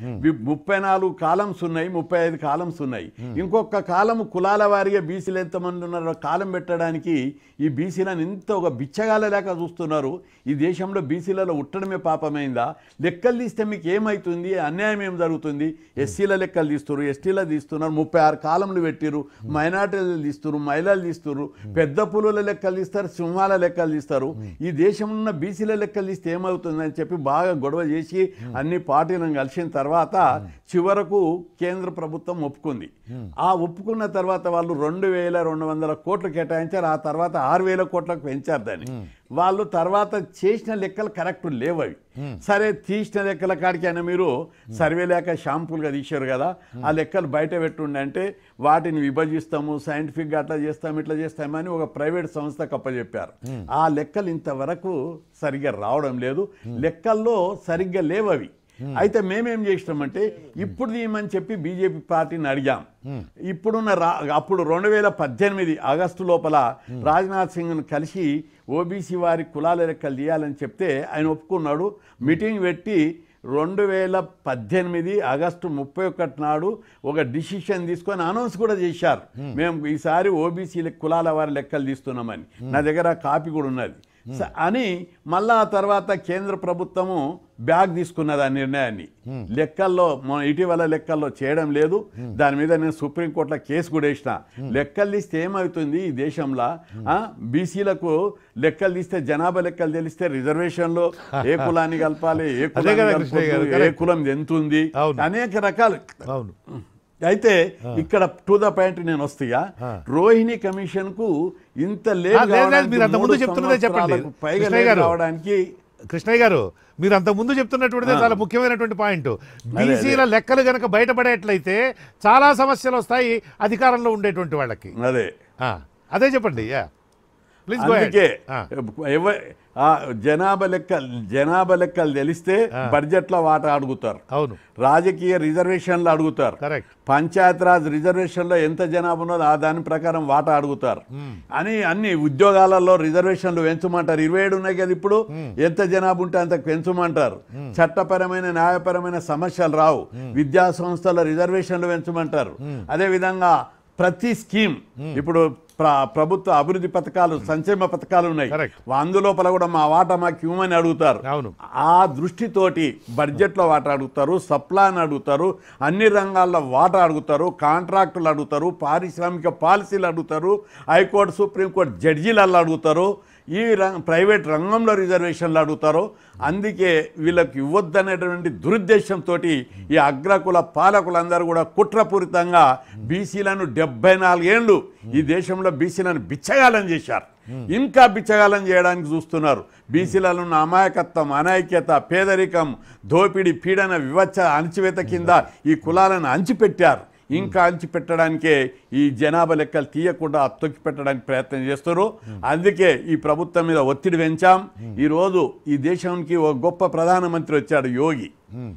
Hmm. ముప్పై నాలుగు columns ఉన్నాయి ముప్పై ఐదు కాలమ్స్ ఉన్నాయి ఇంకొక కాలం కులాల వారిగా బీసీలు ఎంతమంది ఉన్నారో కాలం పెట్టడానికి ఈ బీసీలను ఇంత ఒక బిచ్చగాల లేక చూస్తున్నారు ఈ దేశంలో బీసీలలో ఉట్టడమే పాపమైందా లెక్కలు తీస్తే మీకు ఏమవుతుంది అన్యాయం ఏం జరుగుతుంది ఎస్సీల లెక్కలు తీస్తున్నారు ఎస్టీల తీస్తున్నారు ముప్పై ఆరు కాలంలు పెట్టిరు మైనార్టీలు తీస్తున్నారు మహిళలు తీస్తున్నారు పెద్ద పులుల లెక్కలు తీస్తారు సింహాల లెక్కలు తీస్తారు ఈ దేశంలో ఉన్న బీసీల లెక్కలు తీస్తే ఏమవుతుందని చెప్పి బాగా గొడవ చేసి అన్ని పార్టీలను కలిసిన తర్వాత తర్వాత చివరకు కేంద్ర ప్రభుత్వం ఒప్పుకుంది ఆ ఒప్పుకున్న తర్వాత వాళ్ళు రెండు వేల రెండు వందల కోట్లు కేటాయించారు ఆ తర్వాత ఆరు వేల కోట్లకు పెంచారు దాన్ని వాళ్ళు తర్వాత చేసిన లెక్కలు కరెక్ట్ లేవు సరే తీసిన లెక్కల కాడికైనా మీరు సర్వే లేక షాంపుల్గా తీశారు కదా ఆ లెక్కలు బయట పెట్టుండి అంటే వాటిని విభజిస్తాము సైంటిఫిక్గా అట్లా చేస్తాము ఇట్లా చేస్తామని ఒక ప్రైవేట్ సంస్థ అప్పచెప్పారు ఆ లెక్కలు ఇంతవరకు సరిగ్గా రావడం లేదు లెక్కల్లో సరిగ్గా లేవవి Hmm. అయితే మేమేం చేసినామంటే hmm. ఇప్పుడు తీయమని చెప్పి బీజేపీ పార్టీని అడిగాం hmm. ఇప్పుడున్న రా అప్పుడు రెండు వేల పద్దెనిమిది ఆగస్టు లోపల రాజ్నాథ్ సింగ్ను కలిసి ఓబీసీ వారి కులాల లెక్కలు తీయాలని చెప్తే ఆయన ఒప్పుకున్నాడు మీటింగ్ పెట్టి రెండు వేల పద్దెనిమిది ఆగస్టు ముప్పై ఒకటి నాడు ఒక డిసిషన్ తీసుకొని అనౌన్స్ కూడా చేశారు మేము ఈసారి ఓబీసీ కులాల వారి లెక్కలు తీస్తున్నామని నా దగ్గర కాపీ కూడా ఉన్నది అని మళ్ళా తర్వాత కేంద్ర ప్రభుత్వము బ్యాగ్ తీసుకున్నది ఆ నిర్ణయాన్ని లెక్కల్లో మనం ఇటీవల లెక్కల్లో చేయడం లేదు దాని మీద నేను సుప్రీంకోర్టులో కేసు కూడా వేసిన లెక్కలు తీస్తే ఏమవుతుంది ఈ దేశంలో బీసీలకు లెక్కలు తీస్తే జనాభా లెక్కలు తెలిస్తే రిజర్వేషన్లు ఏ కులాన్ని కలపాలి ఏ కులం ఏ కులం ఎంత ఉంది అనేక రకాలు అయితే ఇక్కడ టు ద పాయింట్ నేను వస్తాయా రోహిణి కమిషన్ కు ఇంత లేవడానికి కృష్ణయ్య గారు మీరు అంత ముందు చెప్తున్నటువంటిది చాలా ముఖ్యమైనటువంటి పాయింట్ బీసీల లెక్కలు గనక బయటపడేట్లయితే చాలా సమస్యలు వస్తాయి అధికారంలో ఉండేటువంటి వాళ్ళకి అదే అదే చెప్పండి ప్లీజ్ జనాభా లెక్క జనాభా లెక్కలు తెలిస్తే బడ్జెట్లో వాటా అడుగుతారు అవును రాజకీయ రిజర్వేషన్లు అడుగుతారు పంచాయతీరాజ్ లో ఎంత జనాభా ఉన్నదో ఆ దాని ప్రకారం వాటా అడుగుతారు అని అన్ని ఉద్యోగాలలో రిజర్వేషన్లు పెంచమంటారు ఇరవై ఏడు ఉన్నాయి కదా ఇప్పుడు ఎంత జనాభా ఉంటే అంత పెంచమంటారు చట్టపరమైన న్యాయపరమైన సమస్యలు రావు విద్యా సంస్థల రిజర్వేషన్లు పెంచమంటారు విధంగా ప్రతి స్కీమ్ ఇప్పుడు ప్రభుత్వ అభివృద్ధి పథకాలు సంక్షేమ పథకాలు ఉన్నాయి అందులోపల కూడా మా వాట మాకు ఇవ్వమని అడుగుతారు ఆ దృష్టితోటి బడ్జెట్లో వాట అడుగుతారు సప్లా అని అడుగుతారు అన్ని రంగాల్లో వాట అడుగుతారు కాంట్రాక్టులు అడుగుతారు పారిశ్రామిక పాలసీలు అడుగుతారు హైకోర్టు సుప్రీంకోర్టు జడ్జీలలో అడుగుతారు ఈ రంగ ప్రైవేట్ రంగంలో రిజర్వేషన్లు అడుగుతారో అందుకే వీళ్ళకి ఇవ్వద్దనేటువంటి దురుద్దేశంతో ఈ అగ్రకుల పాలకులందరూ కూడా కుట్రపూరితంగా బీసీలను డెబ్బై నాలుగేళ్ళు ఈ దేశంలో బీసీలను బిచ్చగాలం చేశారు ఇంకా బిచ్చగాలం చేయడానికి చూస్తున్నారు బీసీలలో ఉన్న అమాయకత్వం అనైక్యత పేదరికం దోపిడి పీడన వివచ్చ అణచివేత కింద ఈ కులాలను అంచిపెట్టారు ఇంకా పెట్టడానికే ఈ జనాభా లెక్కలు తీయకుండా అత్తొక్కి పెట్టడానికి ప్రయత్నం చేస్తారు అందుకే ఈ ప్రభుత్వం మీద ఒత్తిడి పెంచాం hmm. ఈరోజు ఈ దేశానికి ఒక గొప్ప ప్రధానమంత్రి వచ్చాడు యోగి hmm.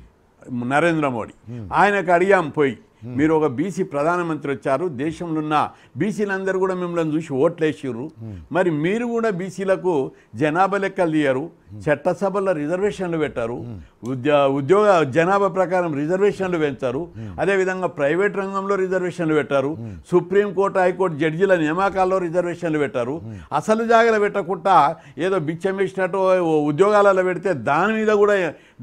నరేంద్ర మోడీ hmm. ఆయనకు అడిగాం పోయి మీరు ఒక బీసీ ప్రధానమంత్రి వచ్చారు దేశంలో ఉన్న బీసీలందరూ కూడా మిమ్మల్ని చూసి ఓట్లేసారు మరి మీరు కూడా బీసీలకు జనాభా లెక్కలు తీయరు చట్టసభల్లో రిజర్వేషన్లు పెట్టారు ఉద్యో ఉద్యోగ జనాభా ప్రకారం రిజర్వేషన్లు పెంచారు అదేవిధంగా ప్రైవేట్ రంగంలో రిజర్వేషన్లు పెట్టారు సుప్రీంకోర్టు హైకోర్టు జడ్జీల నియామకాల్లో రిజర్వేషన్లు పెట్టారు అసలు జాగలు పెట్టకుండా ఏదో బిచ్చమేసినట్టు ఉద్యోగాలలో పెడితే దాని మీద కూడా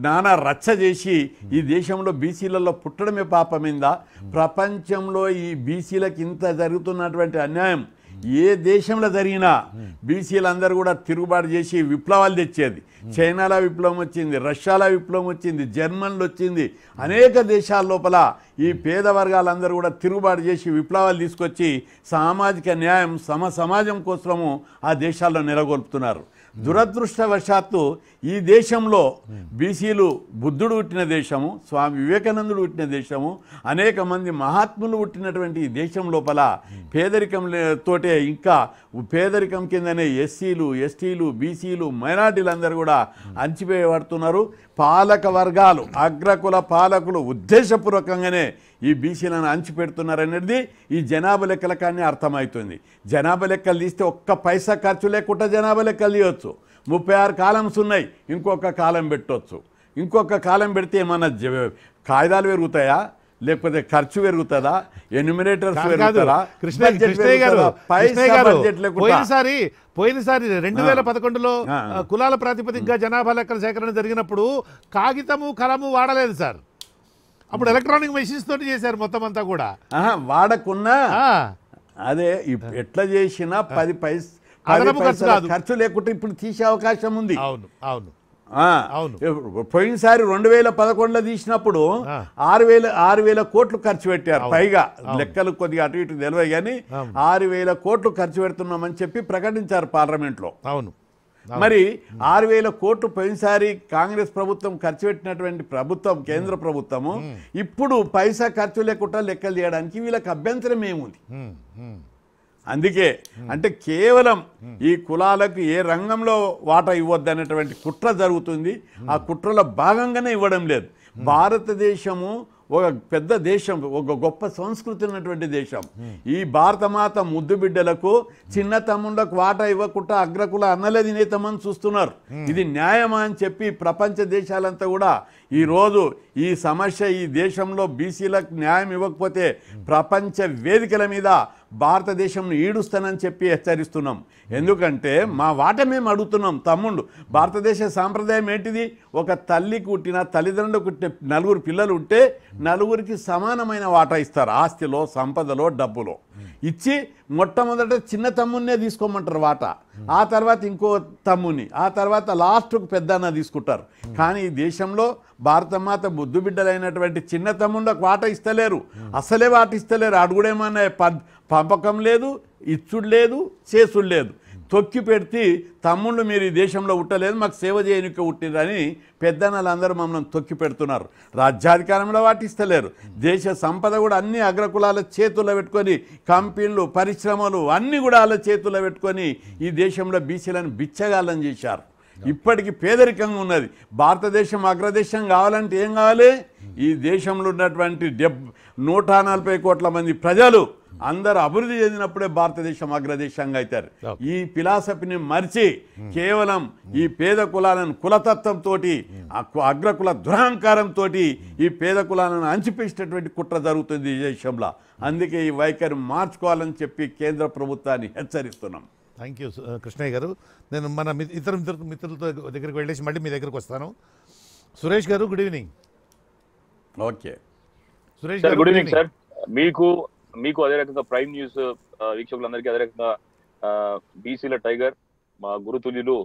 నానా రచ్చ చేసి ఈ దేశంలో బీసీలలో పుట్టడమే పాపమైందా ప్రపంచంలో ఈ బీసీలకు ఇంత జరుగుతున్నటువంటి అన్యాయం ఏ దేశంలో జరిగినా బీసీలందరూ కూడా తిరుగుబాటు చేసి విప్లవాలు తెచ్చేది చైనాలో విప్లవం వచ్చింది రష్యాలో విప్లవం వచ్చింది జర్మన్లు వచ్చింది అనేక దేశాల లోపల ఈ పేద వర్గాలందరూ కూడా తిరుగుబాటు చేసి విప్లవాలు తీసుకొచ్చి సామాజిక న్యాయం సమ సమాజం కోసము ఆ దేశాల్లో నెలకొల్పుతున్నారు దురదృష్టవశాత్తు ఈ దేశంలో బీసీలు బుద్ధుడు పుట్టిన దేశము స్వామి వివేకానందుడు పుట్టిన దేశము అనేక మంది మహాత్ములు పుట్టినటువంటి ఈ దేశం లోపల పేదరికం తోటి చూసుకుంటే ఇంకా పేదరికం కిందనే ఎస్సీలు ఎస్టీలు బీసీలు మైనార్టీలందరూ కూడా అంచిపేయబడుతున్నారు పాలక వర్గాలు అగ్రకుల పాలకులు ఉద్దేశపూర్వకంగానే ఈ బీసీలను అంచిపెడుతున్నారనేది ఈ జనాభా లెక్కల కానీ అర్థమవుతుంది జనాభా లెక్కలు తీస్తే ఒక్క పైసా ఖర్చు లేకుండా జనాభా లెక్కలు తీయవచ్చు ముప్పై ఆరు కాలమ్స్ ఉన్నాయి ఇంకొక కాలం పెట్టవచ్చు ఇంకొక కాలం పెడితే ఏమన్నా కాగితాలు పెరుగుతాయా లేకపోతే ఖర్చు పెరుగుతుందా ఎన్యుమినేటర్స్ పెరుగుతారా కృష్ణయ్య గారు కృష్ణయ్య గారు పోయినసారి పోయినసారి రెండు వేల పదకొండులో కులాల ప్రాతిపదికగా జనాభా లెక్కల సేకరణ జరిగినప్పుడు కాగితము కలము వాడలేదు సార్ అప్పుడు ఎలక్ట్రానిక్ మెషిన్స్ తోటి చేశారు మొత్తం అంతా కూడా వాడకున్నా అదే ఎట్లా చేసినా పది పైసలు ఖర్చు లేకుండా ఇప్పుడు తీసే అవకాశం ఉంది అవును అవును పోయినసారి రెండు వేల పదకొండులో తీసినప్పుడు ఆరు వేల ఆరు వేల కోట్లు ఖర్చు పెట్టారు పైగా లెక్కలు కొద్దిగా అటు ఇటు తెలివై కానీ ఆరు వేల కోట్లు ఖర్చు పెడుతున్నామని చెప్పి ప్రకటించారు పార్లమెంట్లో అవును మరి ఆరు వేల కోట్లు పోయినసారి కాంగ్రెస్ ప్రభుత్వం ఖర్చు పెట్టినటువంటి ప్రభుత్వం కేంద్ర ప్రభుత్వము ఇప్పుడు పైసా ఖర్చు లేకుండా లెక్కలు చేయడానికి వీళ్ళకి అభ్యంతరం ఏముంది అందుకే అంటే కేవలం ఈ కులాలకు ఏ రంగంలో వాటా ఇవ్వద్దు అనేటువంటి కుట్ర జరుగుతుంది ఆ కుట్రలో భాగంగానే ఇవ్వడం లేదు భారతదేశము ఒక పెద్ద దేశం ఒక గొప్ప సంస్కృతి ఉన్నటువంటి దేశం ఈ భారతమాత ముద్దు బిడ్డలకు చిన్న తమ్ముళ్ళకు వాటా ఇవ్వకుండా అగ్రకుల అన్నలే నేతమని చూస్తున్నారు ఇది న్యాయమా అని చెప్పి ప్రపంచ దేశాలంతా కూడా ఈరోజు ఈ సమస్య ఈ దేశంలో బీసీలకు న్యాయం ఇవ్వకపోతే ప్రపంచ వేదికల మీద భారతదేశంను ఈడుస్తానని చెప్పి హెచ్చరిస్తున్నాం ఎందుకంటే మా వాట మేము అడుగుతున్నాం తమ్ముళ్ళు భారతదేశ సాంప్రదాయం ఏంటిది ఒక తల్లి కుట్టిన తల్లిదండ్రులు కుట్టిన నలుగురు పిల్లలు ఉంటే నలుగురికి సమానమైన వాట ఇస్తారు ఆస్తిలో సంపదలో డబ్బులో ఇచ్చి మొట్టమొదట చిన్న తమ్ముడినే తీసుకోమంటారు వాటా ఆ తర్వాత ఇంకో తమ్ముని ఆ తర్వాత పెద్ద పెద్దన్న తీసుకుంటారు కానీ ఈ దేశంలో మాత బుద్ధు బిడ్డలైనటువంటి చిన్న ఒక వాట ఇస్తలేరు అసలే వాట ఇస్తలేరు అడుగుడేమన్నా పంపకం లేదు ఇచ్చుడు లేదు చేసుడు లేదు తొక్కి పెడితే తమ్ముళ్ళు మీరు ఈ దేశంలో ఉట్టలేదు మాకు సేవ చేయనిక ఉట్టిరని పెద్దన్నలందరూ మమ్మల్ని తొక్కి పెడుతున్నారు రాజ్యాధికారంలో వాటిస్తలేరు దేశ సంపద కూడా అన్ని అగ్రకులాల చేతుల్లో పెట్టుకొని కంపెనీలు పరిశ్రమలు అన్నీ కూడా వాళ్ళ చేతుల్లో పెట్టుకొని ఈ దేశంలో బీసీలను బిచ్చగాలని చేశారు ఇప్పటికి పేదరికంగా ఉన్నది భారతదేశం అగ్రదేశం కావాలంటే ఏం కావాలి ఈ దేశంలో ఉన్నటువంటి డెబ్ నూట నలభై కోట్ల మంది ప్రజలు అందరు అభివృద్ధి చెందినప్పుడే భారతదేశం అగ్రదేశంగా అవుతారు ఈ ఫిలాసఫీని మరిచి కేవలం ఈ పేద కులాలను కులతత్వంతో అగ్రకుల దురహంకారంతో ఈ పేద కులాలను అంచిపేసినటువంటి కుట్ర జరుగుతుంది ఈ దేశంలో అందుకే ఈ వైఖరి మార్చుకోవాలని చెప్పి కేంద్ర ప్రభుత్వాన్ని హెచ్చరిస్తున్నాం థ్యాంక్ యూ కృష్ణయ్య గారు నేను మన ఇతర మిత్రులతో దగ్గరికి వెళ్ళేసి మళ్ళీ మీ దగ్గరికి వస్తాను సురేష్ గారు గుడ్ ఈవినింగ్ ఓకే సురేష్ గారు గుడ్ ఈవినింగ్ సార్ మీకు మీకు అదే రకంగా ప్రైమ్ న్యూస్ వీక్షకులందరికీ అదే రకంగా బీసీల టైగర్ మా గురుతుల్యులు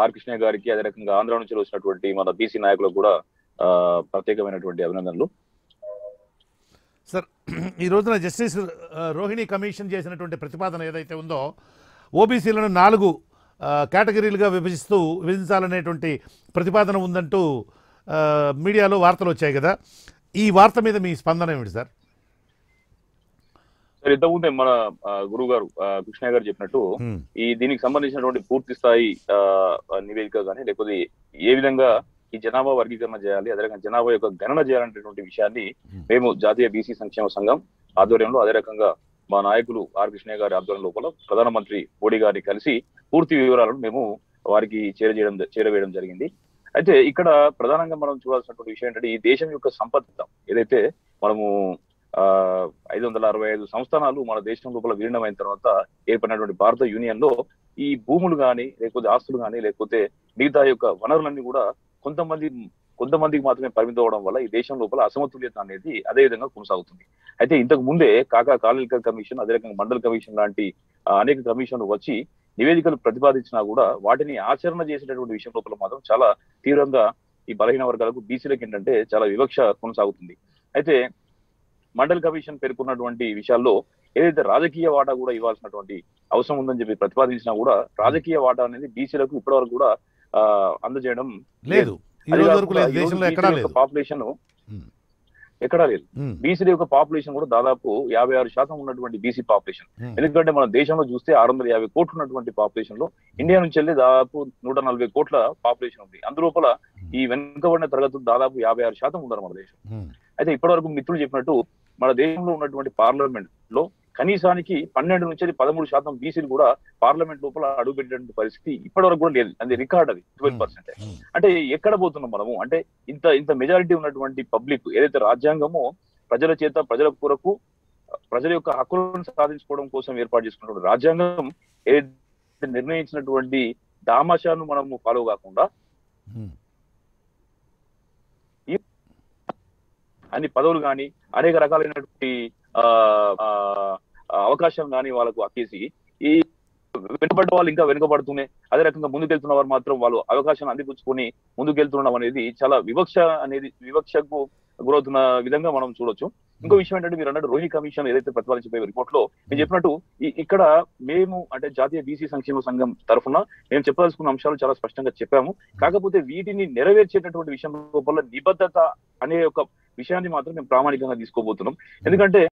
ఆర్ కృష్ణ గారికి అదే రకంగా ఆంధ్ర నుంచి వచ్చినటువంటి మన బీసీ నాయకులకు కూడా ప్రత్యేకమైనటువంటి అభినందనలు సార్ ఈ రోజున జస్టిస్ రోహిణి కమిషన్ చేసినటువంటి ప్రతిపాదన ఏదైతే ఉందో ఓబీసీలను నాలుగు కేటగిరీలుగా విభజిస్తూ విభజించాలనేటువంటి ప్రతిపాదన ఉందంటూ మీడియాలో వార్తలు వచ్చాయి కదా ఈ వార్త మీద మీ స్పందన ఏమిటి సార్ ఇంతకు ముందే మన గురువు గారు కృష్ణ గారు చెప్పినట్టు ఈ దీనికి సంబంధించినటువంటి పూర్తి స్థాయి నివేదిక కానీ లేకపోతే ఏ విధంగా ఈ జనాభా వర్గీకరణ చేయాలి అదే రకంగా జనాభా యొక్క గణన చేయాలనేటువంటి విషయాన్ని మేము జాతీయ బీసీ సంక్షేమ సంఘం ఆధ్వర్యంలో అదే రకంగా మా నాయకులు ఆర్ కృష్ణయ్య గారి ఆధ్వర్యం లోపల ప్రధానమంత్రి మోడీ గారిని కలిసి పూర్తి వివరాలను మేము వారికి చేరజేయడం చేరవేయడం జరిగింది అయితే ఇక్కడ ప్రధానంగా మనం చూడాల్సినటువంటి విషయం ఏంటంటే ఈ దేశం యొక్క సంపద ఏదైతే మనము ఐదు వందల అరవై ఐదు సంస్థానాలు మన దేశం లోపల విలీనమైన తర్వాత ఏర్పడినటువంటి భారత యూనియన్ లో ఈ భూములు కానీ లేకపోతే ఆస్తులు కానీ లేకపోతే మిగతా యొక్క వనరులన్నీ కూడా కొంతమంది కొంతమందికి మాత్రమే పరిమితం అవడం వల్ల ఈ దేశం లోపల అసమతుల్యత అనేది అదే విధంగా కొనసాగుతుంది అయితే ఇంతకు ముందే కాకా కాలనికల్ కమిషన్ అదే రకంగా మండల కమిషన్ లాంటి అనేక కమిషన్లు వచ్చి నివేదికలు ప్రతిపాదించినా కూడా వాటిని ఆచరణ చేసేటటువంటి విషయం లోపల మాత్రం చాలా తీవ్రంగా ఈ బలహీన వర్గాలకు బీసీలకు ఏంటంటే చాలా వివక్ష కొనసాగుతుంది అయితే మండల్ కమిషన్ పేర్కొన్నటువంటి విషయాల్లో ఏదైతే రాజకీయ వాటా కూడా ఇవ్వాల్సినటువంటి అవసరం ఉందని చెప్పి ప్రతిపాదించినా కూడా రాజకీయ వాటా అనేది బీసీలకు ఇప్పటివరకు కూడా అందజేయడం లేదు పాపులేషన్ ఎక్కడా లేదు బీసీ యొక్క పాపులేషన్ కూడా దాదాపు యాభై ఆరు శాతం ఉన్నటువంటి బీసీ పాపులేషన్ ఎందుకంటే మన దేశంలో చూస్తే ఆరు వందల యాభై కోట్లు ఉన్నటువంటి పాపులేషన్ లో ఇండియా నుంచి వెళ్ళి దాదాపు నూట నలభై కోట్ల పాపులేషన్ ఉంది అందులోపల ఈ వెనుకబడిన తరగతులు దాదాపు యాభై ఆరు శాతం ఉన్నారు మన దేశం అయితే ఇప్పటివరకు మిత్రులు చెప్పినట్టు మన దేశంలో ఉన్నటువంటి పార్లమెంట్ లో కనీసానికి పన్నెండు నుంచి పదమూడు శాతం బీసీలు కూడా పార్లమెంట్ లోపల అడుగుపెట్టేటువంటి పరిస్థితి ఇప్పటి వరకు కూడా లేదు అది రికార్డ్ అది ట్వెల్వ్ పర్సెంట్ hmm, hmm. అంటే ఎక్కడ పోతున్నాం మనము అంటే ఇంత ఇంత మెజారిటీ ఉన్నటువంటి పబ్లిక్ ఏదైతే రాజ్యాంగమో ప్రజల చేత ప్రజల కొరకు ప్రజల యొక్క హక్కులను సాధించుకోవడం కోసం ఏర్పాటు చేసుకున్నటువంటి రాజ్యాంగం ఏదైతే నిర్ణయించినటువంటి దామాషాను మనము ఫాలో కాకుండా hmm. అన్ని పదవులు కానీ అనేక రకాలైనటువంటి అవకాశం కానీ వాళ్ళకు అక్కేసి ఈ వెనుకబడ్డ వాళ్ళు ఇంకా వెనుకబడుతూనే అదే రకంగా ముందుకెళ్తున్న వారు మాత్రం వాళ్ళు అవకాశాన్ని అందిపుచ్చుకొని ముందుకెళ్తున్నాం అనేది చాలా వివక్ష అనేది వివక్షకు గురవుతున్న విధంగా మనం చూడొచ్చు ఇంకో విషయం ఏంటంటే మీరు అన్నట్టు రోహి కమిషన్ ఏదైతే ప్రతిపాదించిపోయే రిపోర్ట్ లో నేను చెప్పినట్టు ఇక్కడ మేము అంటే జాతీయ బీసీ సంక్షేమ సంఘం తరఫున మేము చెప్పదలుచుకున్న అంశాలు చాలా స్పష్టంగా చెప్పాము కాకపోతే వీటిని నెరవేర్చేటటువంటి విషయం లోపల నిబద్ధత అనే ఒక విషయాన్ని మాత్రం మేము ప్రామాణికంగా తీసుకోబోతున్నాం ఎందుకంటే